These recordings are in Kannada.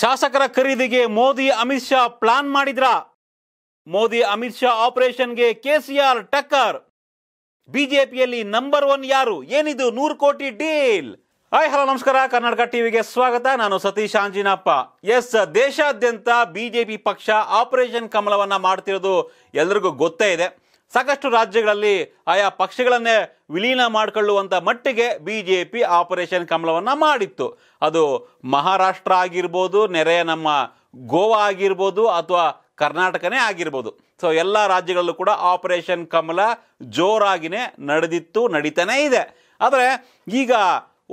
ಶಾಸಕರ ಖರೀದಿಗೆ ಮೋದಿ ಅಮಿತ್ ಶಾ ಪ್ಲಾನ್ ಮಾಡಿದ್ರ ಮೋದಿ ಅಮಿತ್ ಶಾ ಆಪರೇಷನ್ಗೆ ಕೆಸಿಆರ್ ಟಕ್ಕರ್ ಬಿಜೆಪಿಯಲ್ಲಿ ನಂಬರ್ ಒನ್ ಯಾರು ಏನಿದು ನೂರು ಕೋಟಿ ಡೀಲ್ ಹಾಯ್ ಹಲೋ ನಮಸ್ಕಾರ ಕರ್ನಾಟಕ ಟಿವಿಗೆ ಸ್ವಾಗತ ನಾನು ಸತೀಶ್ ಆಂಜಿನಪ್ಪ ಎಸ್ ದೇಶಾದ್ಯಂತ ಬಿಜೆಪಿ ಪಕ್ಷ ಆಪರೇಷನ್ ಕಮಲವನ್ನ ಮಾಡ್ತಿರೋದು ಎಲ್ರಿಗೂ ಗೊತ್ತೇ ಇದೆ ಸಾಕಷ್ಟು ರಾಜ್ಯಗಳಲ್ಲಿ ಆಯಾ ಪಕ್ಷಗಳನ್ನೇ ವಿಲೀನ ಮಾಡಿಕೊಳ್ಳುವಂಥ ಮಟ್ಟಿಗೆ ಬಿ ಜೆ ಪಿ ಆಪರೇಷನ್ ಕಮಲವನ್ನು ಮಾಡಿತ್ತು ಅದು ಮಹಾರಾಷ್ಟ್ರ ಆಗಿರ್ಬೋದು ನೆರೆಯ ನಮ್ಮ ಗೋವಾ ಆಗಿರ್ಬೋದು ಅಥವಾ ಕರ್ನಾಟಕನೇ ಆಗಿರ್ಬೋದು ಸೊ ಎಲ್ಲ ರಾಜ್ಯಗಳಲ್ಲೂ ಕೂಡ ಆಪರೇಷನ್ ಕಮಲ ಜೋರಾಗಿನೇ ನಡೆದಿತ್ತು ನಡೀತಾನೇ ಇದೆ ಆದರೆ ಈಗ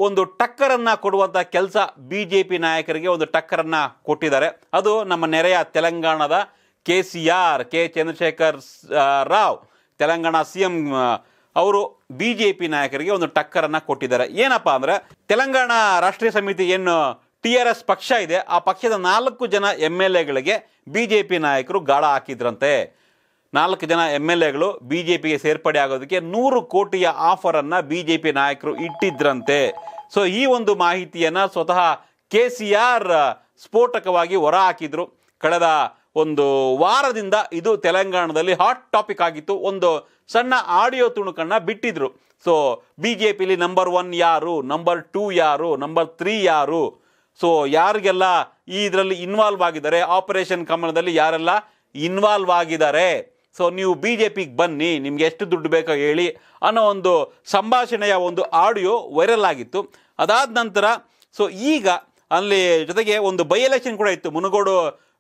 ಒಂದು ಟಕ್ಕರನ್ನು ಕೊಡುವಂಥ ಕೆಲಸ ಬಿ ಜೆ ಪಿ ನಾಯಕರಿಗೆ ಒಂದು ಟಕ್ಕರನ್ನು ಕೊಟ್ಟಿದ್ದಾರೆ ಅದು ನಮ್ಮ ನೆರೆಯ ತೆಲಂಗಾಣದ KCR K Chandrashekar Rao Telangana C M ಅವರು ಬಿ ಜೆ ಪಿ ನಾಯಕರಿಗೆ ಒಂದು ಟಕ್ಕರನ್ನು ಕೊಟ್ಟಿದ್ದಾರೆ ಏನಪ್ಪ ಅಂದರೆ ತೆಲಂಗಾಣ ರಾಷ್ಟ್ರೀಯ ಸಮಿತಿ ಏನು ಟಿ ಆರ್ ಎಸ್ ಪಕ್ಷ ಇದೆ ಆ ಪಕ್ಷದ ನಾಲ್ಕು ಜನ ಎಮ್ ಎಲ್ ಎಗಳಿಗೆ ಬಿ ಜೆ ಪಿ ನಾಯಕರು ಗಾಳ ಹಾಕಿದ್ರಂತೆ ನಾಲ್ಕು ಜನ ಎಮ್ ಎಲ್ ಎಗಳು ಬಿ ಜೆ ಪಿಗೆ ಸೇರ್ಪಡೆ ಆಗೋದಕ್ಕೆ ನೂರು ಕೋಟಿಯ ಆಫರನ್ನು ಬಿ ಜೆ ಪಿ ನಾಯಕರು ಇಟ್ಟಿದ್ರಂತೆ ಸೊ ಈ ಒಂದು ಮಾಹಿತಿಯನ್ನು ಸ್ವತಃ ಕೆ ಸಿ ಆರ್ ಸ್ಫೋಟಕವಾಗಿ ಹೊರ ಹಾಕಿದರು ಕಳೆದ ಒಂದು ವಾರದಿಂದ ಇದು ತೆಲಂಗಾಣದಲ್ಲಿ ಹಾಟ್ ಟಾಪಿಕ್ ಆಗಿತ್ತು ಒಂದು ಸಣ್ಣ ಆಡಿಯೋ ತುಣುಕನ್ನು ಬಿಟ್ಟಿದ್ರು ಸೊ ಬಿ ಜೆ ಪಿಲಿ ನಂಬರ್ ಒನ್ ಯಾರು ನಂಬರ್ ಟೂ ಯಾರು ನಂಬರ್ ತ್ರೀ ಯಾರು ಸೊ ಯಾರಿಗೆಲ್ಲ ಈ ಇದರಲ್ಲಿ ಇನ್ವಾಲ್ವ್ ಆಗಿದ್ದಾರೆ ಆಪರೇಷನ್ ಕಮಲದಲ್ಲಿ ಯಾರೆಲ್ಲ ಇನ್ವಾಲ್ವ್ ಆಗಿದ್ದಾರೆ ಸೊ ನೀವು ಬಿ ಜೆ ಪಿಗೆ ಬನ್ನಿ ನಿಮ್ಗೆ ಎಷ್ಟು ದುಡ್ಡು ಬೇಕೋ ಹೇಳಿ ಅನ್ನೋ ಒಂದು ಸಂಭಾಷಣೆಯ ಒಂದು ಆಡಿಯೋ ವೈರಲ್ ಆಗಿತ್ತು ಅದಾದ ನಂತರ ಸೊ ಈಗ ಅಲ್ಲಿ ಜೊತೆಗೆ ಒಂದು ಬೈ ಕೂಡ ಇತ್ತು ಮುನಗೋಡು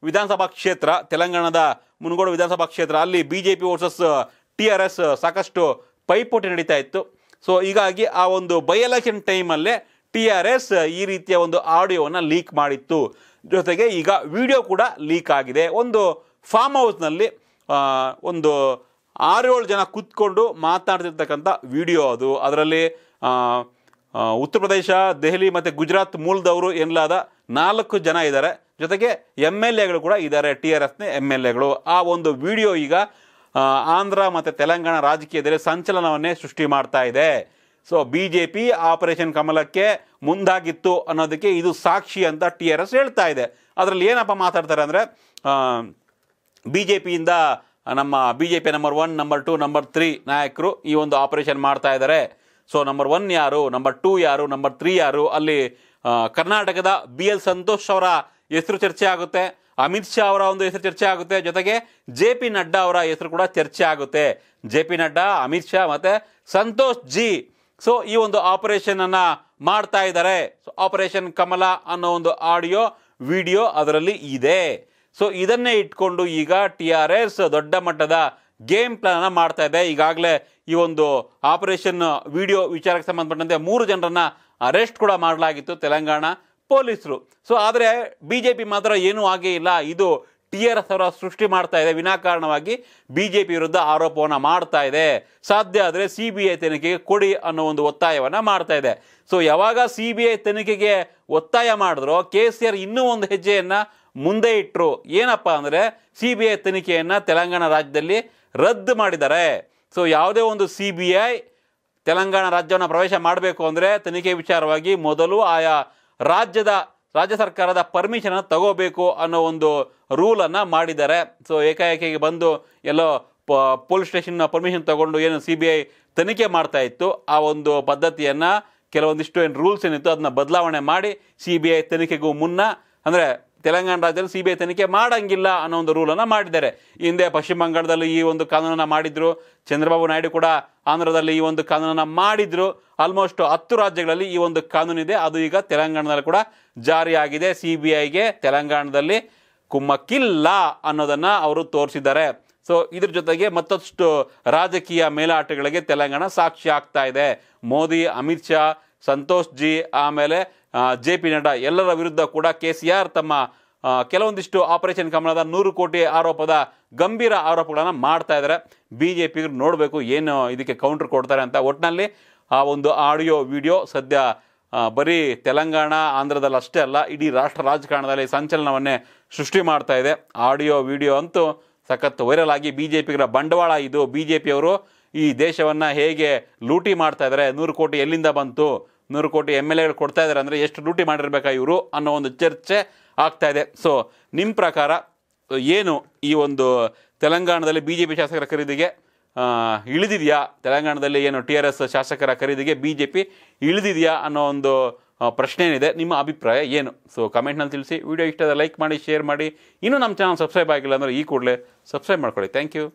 ವಿಧಾನಸಭಾ ಕ್ಷೇತ್ರ ತೆಲಂಗಾಣದ ಮುನಗೋಡು ವಿಧಾನಸಭಾ ಕ್ಷೇತ್ರ ಅಲ್ಲಿ B J P versus T R S ಸಾಕಷ್ಟು ಪೈಪೋಟಿ ನಡೀತಾ ಇತ್ತು ಸೊ ಹೀಗಾಗಿ ಆ ಒಂದು ಬೈ ಎಲೆಕ್ಷನ್ ಟೈಮಲ್ಲೇ ಟಿ ಆರ್ ಎಸ್ ಈ ರೀತಿಯ ಒಂದು ಆಡಿಯೋವನ್ನು ಲೀಕ್ ಮಾಡಿತ್ತು ಜೊತೆಗೆ ಈಗ ವಿಡಿಯೋ ಕೂಡ ಲೀಕ್ ಆಗಿದೆ ಒಂದು ಫಾರ್ಮ್ ಹೌಸ್ನಲ್ಲಿ ಒಂದು ಆರೇಳು ಜನ ಕೂತ್ಕೊಂಡು ಮಾತನಾಡ್ತಿರ್ತಕ್ಕಂಥ ವಿಡಿಯೋ ಅದು ಅದರಲ್ಲಿ ಉತ್ತರ ಪ್ರದೇಶ ದೆಹಲಿ ಮತ್ತು ಗುಜರಾತ್ ಮೂಲದವರು ಎನ್ನಲಾದ ನಾಲ್ಕು ಜನ ಇದ್ದಾರೆ ಜೊತೆಗೆ ಎಮ್ ಎಲ್ ಎಗಳು ಕೂಡ ಇದ್ದಾರೆ ಟಿ ಆರ್ ಎಸ್ನ ಎಮ್ ಎಲ್ ಎಗಳು ಆ ಒಂದು ವಿಡಿಯೋ ಈಗ ಆಂಧ್ರ ಮತ್ತು ತೆಲಂಗಾಣ ರಾಜಕೀಯದಲ್ಲಿ ಸಂಚಲನವನ್ನೇ ಸೃಷ್ಟಿ ಮಾಡ್ತಾ ಇದೆ so B J P operation ಕಮಲಕ್ಕೆ ಮುಂದಾಗಿತ್ತು ಅನ್ನೋದಕ್ಕೆ ಇದು ಸಾಕ್ಷಿ ಅಂತ ಟಿ ಆರ್ ಎಸ್ ಹೇಳ್ತಾ ಇದೆ ಅದರಲ್ಲಿ ಏನಪ್ಪ ಮಾತಾಡ್ತಾರೆ ಅಂದರೆ ಬಿ ಜೆ ಪಿಯಿಂದ ನಮ್ಮ B J P number one number two number three ನಾಯಕರು ಈ ಒಂದು ಆಪರೇಷನ್ ಮಾಡ್ತಾ ಇದ್ದಾರೆ ಸೊ ನಂಬರ್ ಒನ್ ಯಾರು ನಂಬರ್ ಟೂ ಯಾರು ನಂಬರ್ ತ್ರೀ ಯಾರು ಅಲ್ಲಿ ಕರ್ನಾಟಕದ ಬಿ ಎಲ್ ಸಂತೋಷ್ ಅವರ ಹೆಸರು ಚರ್ಚೆ ಆಗುತ್ತೆ ಅಮಿತ್ ಶಾ ಅವರ ಒಂದು ಹೆಸರು ಚರ್ಚೆ ಆಗುತ್ತೆ ಜೊತೆಗೆ ಜೆ ಪಿ ನಡ್ಡಾ ಅವರ ಹೆಸರು ಕೂಡ ಚರ್ಚೆ ಆಗುತ್ತೆ ಜೆ ಪಿ ನಡ್ಡಾ ಅಮಿತ್ ಶಾ ಮತ್ತು ಸಂತೋಷ್ ಜಿ ಸೊ ಈ ಒಂದು ಆಪರೇಷನನ್ನು ಮಾಡ್ತಾ ಇದ್ದಾರೆ ಸೊ ಆಪರೇಷನ್ ಕಮಲ ಅನ್ನೋ ಒಂದು ಆಡಿಯೋ ವಿಡಿಯೋ ಅದರಲ್ಲಿ ಇದೆ ಸೊ ಇದನ್ನೇ ಇಟ್ಕೊಂಡು ಈಗ ಟಿ ಆರ್ ಎಸ್ ದೊಡ್ಡ ಮಟ್ಟದ ಗೇಮ್ ಪ್ಲಾನನ್ನು ಮಾಡ್ತಾ ಇದೆ ಈಗಾಗಲೇ ಈ ಒಂದು ಆಪರೇಷನ್ ವಿಡಿಯೋ ವಿಚಾರಕ್ಕೆ ಸಂಬಂಧಪಟ್ಟಂತೆ ಮೂರು ಜನರನ್ನು ಅರೆಸ್ಟ್ ಕೂಡ ಮಾಡಲಾಗಿತ್ತು ತೆಲಂಗಾಣ ಪೊಲೀಸರು ಸೊ ಆದರೆ ಬಿ ಜೆ ಪಿ ಮಾತ್ರ ಏನೂ ಆಗೇ ಇಲ್ಲ ಇದು ಟಿ ಆರ್ ಎಸ್ ಅವರ ಸೃಷ್ಟಿ ಮಾಡ್ತಾ ಇದೆ ವಿನಾಕಾರಣವಾಗಿ ಬಿ ಜೆ ಪಿ ವಿರುದ್ಧ ಆರೋಪವನ್ನು ಮಾಡ್ತಾ ಇದೆ ಸಾಧ್ಯ ಆದರೆ ಸಿ ಬಿ ಐ ತನಿಖೆಗೆ ಕೊಡಿ ಅನ್ನೋ ಒಂದು ಒತ್ತಾಯವನ್ನು ಮಾಡ್ತಾ ಇದೆ ಸೊ ಯಾವಾಗ ಸಿ ಬಿ ಐ ತನಿಖೆಗೆ ಒತ್ತಾಯ ಮಾಡಿದ್ರು ಕೆ ಸಿ ಆರ್ ಇನ್ನೂ ಒಂದು ಹೆಜ್ಜೆಯನ್ನು ಮುಂದೆ ಇಟ್ಟರು ಏನಪ್ಪ ಅಂದರೆ ಸಿ ಬಿ ಐ ತನಿಖೆಯನ್ನು ತೆಲಂಗಾಣ ರಾಜ್ಯದಲ್ಲಿ ರದ್ದು ಮಾಡಿದ್ದಾರೆ ಸೊ ಯಾವುದೇ ಒಂದು ಸಿ ಬಿ ಐ ತೆಲಂಗಾಣ ರಾಜ್ಯವನ್ನು ಪ್ರವೇಶ ಮಾಡಬೇಕು ಅಂದರೆ ತನಿಖೆ ವಿಚಾರವಾಗಿ ಮೊದಲು ಆಯಾ ರಾಜ್ಯದ ರಾಜ್ಯ ಸರ್ಕಾರದ ಪರ್ಮಿಷನನ್ನು ತಗೋಬೇಕು ಅನ್ನೋ ಒಂದು ರೂಲನ್ನು ಮಾಡಿದ್ದಾರೆ ಸೊ ಏಕಾಏಕಿಗೆ ಬಂದು ಎಲ್ಲೋ ಪೊಲೀಸ್ ಸ್ಟೇಷನ್ನ ಪರ್ಮಿಷನ್ ತಗೊಂಡು ಏನು ಸಿ ಬಿ ಐ ತನಿಖೆ ಮಾಡ್ತಾ ಇತ್ತು ಆ ಒಂದು ಪದ್ಧತಿಯನ್ನು ಕೆಲವೊಂದಿಷ್ಟು ಏನು ರೂಲ್ಸ್ ಏನಿತ್ತು ಅದನ್ನ ಬದಲಾವಣೆ ಮಾಡಿ ಸಿ ಬಿ ಐ ತನಿಖೆಗೂ ಮುನ್ನ ಅಂದರೆ ತೆಲಂಗಾಣ ರಾಜ್ಯದಲ್ಲಿ ಸಿ ಬಿ ಐ ತನಿಖೆ ಮಾಡೋಂಗಿಲ್ಲ ಅನ್ನೋ ಒಂದು ರೂಲನ್ನು ಮಾಡಿದ್ದಾರೆ ಹಿಂದೆ ಪಶ್ಚಿಮ ಬಂಗಾಳದಲ್ಲಿ ಈ ಒಂದು ಕಾನೂನನ್ನು ಮಾಡಿದ್ರು ಚಂದ್ರಬಾಬು ನಾಯ್ಡು ಕೂಡ ಆಂಧ್ರದಲ್ಲಿ ಈ ಒಂದು ಕಾನೂನನ್ನು ಮಾಡಿದ್ರು ಆಲ್ಮೋಸ್ಟ್ ಹತ್ತು ರಾಜ್ಯಗಳಲ್ಲಿ ಈ ಒಂದು ಕಾನೂನಿದೆ ಅದು ಈಗ ತೆಲಂಗಾಣದಲ್ಲಿ ಕೂಡ ಜಾರಿಯಾಗಿದೆ ಸಿ ಬಿ ಐಗೆ ತೆಲಂಗಾಣದಲ್ಲಿ ಕುಮ್ಮಕ್ಕಿಲ್ಲ ಅನ್ನೋದನ್ನು ಅವರು ತೋರಿಸಿದ್ದಾರೆ ಸೊ ಇದ್ರ ಜೊತೆಗೆ ಮತ್ತಷ್ಟು ರಾಜಕೀಯ ಮೇಲಾಟಗಳಿಗೆ ತೆಲಂಗಾಣ ಸಾಕ್ಷಿ ಆಗ್ತಾ ಇದೆ ಮೋದಿ ಅಮಿತ್ ಶಾ ಸಂತೋಷ್ ಜಿ ಆಮೇಲೆ ಜೆ ಪಿ ನಡ್ಡಾ ಎಲ್ಲರ ವಿರುದ್ಧ ಕೂಡ ಕೆ ಸಿ ಆರ್ ತಮ್ಮ ಕೆಲವೊಂದಿಷ್ಟು ಆಪರೇಷನ್ ಕಮಲದ ನೂರು ಕೋಟಿ ಆರೋಪದ ಗಂಭೀರ ಆರೋಪಗಳನ್ನು ಮಾಡ್ತಾ ಇದ್ದಾರೆ ಬಿ ಜೆ ಪಿಗರು ನೋಡಬೇಕು ಏನು ಇದಕ್ಕೆ ಕೌಂಟರ್ ಕೊಡ್ತಾರೆ ಅಂತ ಒಟ್ಟಿನಲ್ಲಿ ಆ ಒಂದು ಆಡಿಯೋ ವಿಡಿಯೋ ಸದ್ಯ ಬರೀ ತೆಲಂಗಾಣ ಆಂಧ್ರದಲ್ಲಿ ಅಷ್ಟೇ ಅಲ್ಲ ಇಡೀ ರಾಷ್ಟ್ರ ರಾಜಕಾರಣದಲ್ಲಿ ಸಂಚಲನವನ್ನೇ ಸೃಷ್ಟಿ ಮಾಡ್ತಾ ಇದೆ ಆಡಿಯೋ ವಿಡಿಯೋ ಅಂತೂ ಸಖತ್ ವೈರಲ್ ಆಗಿ ಬಿ ಜೆ ಪಿಗರ ಬಂಡವಾಳ ಇದು ಬಿ ಜೆ ಪಿಯವರು ಈ ದೇಶವನ್ನು ಹೇಗೆ ಲೂಟಿ ಮಾಡ್ತಾ ಇದ್ದಾರೆ ನೂರು ಕೋಟಿ ಎಲ್ಲಿಂದ ಬಂತು ನೂರು ಕೋಟಿ ಎಮ್ ಎಲ್ ಎಗಳು ಕೊಡ್ತಾ ಇದ್ದಾರೆ ಅಂದರೆ ಎಷ್ಟು ಡ್ಯೂಟಿ ಮಾಡಿರಬೇಕಾ ಇವರು ಅನ್ನೋ ಒಂದು ಚರ್ಚೆ ಆಗ್ತಾ ಇದೆ ಸೊ ನಿಮ್ಮ ಪ್ರಕಾರ ಏನು ಈ ಒಂದು ತೆಲಂಗಾಣದಲ್ಲಿ ಬಿ ಜೆ ಪಿ ಶಾಸಕರ ಖರೀದಿಗೆ ಇಳಿದಿದೆಯಾ ತೆಲಂಗಾಣದಲ್ಲಿ ಏನು ಟಿ ಆರ್ ಎಸ್ ಶಾಸಕರ ಖರೀದಿಗೆ ಬಿ ಜೆ ಪಿ ಇಳಿದಿದೆಯಾ ಅನ್ನೋ ಒಂದು ಪ್ರಶ್ನೆ ಏನಿದೆ ನಿಮ್ಮ ಅಭಿಪ್ರಾಯ ಏನು ಸೊ ಕಮೆಂಟ್ನಲ್ಲಿ ತಿಳಿಸಿ ವಿಡಿಯೋ ಇಷ್ಟ ಲೈಕ್ ಮಾಡಿ ಶೇರ್ ಮಾಡಿ ಇನ್ನೂ ನಮ್ಮ ಚಾನಲ್ ಸಬ್ಸ್ಕ್ರೈಬ್ ಆಗಿಲ್ಲ ಅಂದರೆ ಈ ಕೂಡಲೇ ಸಬ್ಸ್ಕ್ರೈಬ್ ಮಾಡ್ಕೊಳ್ಳಿ ಥ್ಯಾಂಕ್ ಯು